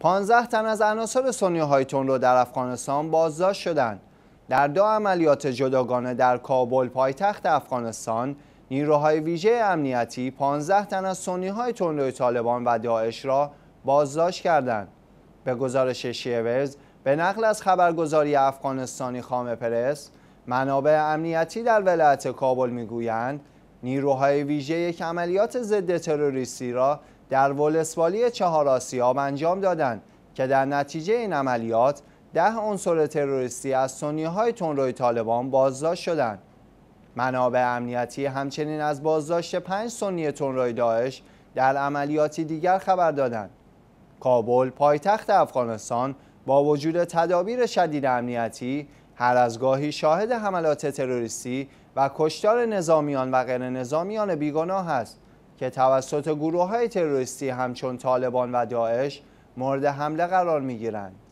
15 تن از عناصر سنی هایتون رو در افغانستان بازداشت شدند. در دو عملیات جداگانه در کابل پایتخت افغانستان نیروهای ویژه امنیتی 15 تن از سنی های تندروی طالبان و داعش را بازداشت کردند. به گزارش شیورز به نقل از خبرگزاری افغانستانی خام پرس منابع امنیتی در ولایت کابل میگویند نیروهای ویژه یک عملیات ضد تروریستی را در ولسوالی چهار آسیاب انجام دادند که در نتیجه این عملیات ده عنصر تروریستی از سنیهای تنروی طالبان بازداشت شدند. منابع امنیتی همچنین از بازداشت پنج سنی تنروی داعش در عملیاتی دیگر خبر دادند. کابل پایتخت افغانستان با وجود تدابیر شدید امنیتی هر از گاهی شاهد حملات تروریستی و کشتار نظامیان و غیر نظامیان بیگناه است که توسط گروه های تروریستی همچون طالبان و داعش مورد حمله قرار می گیرند.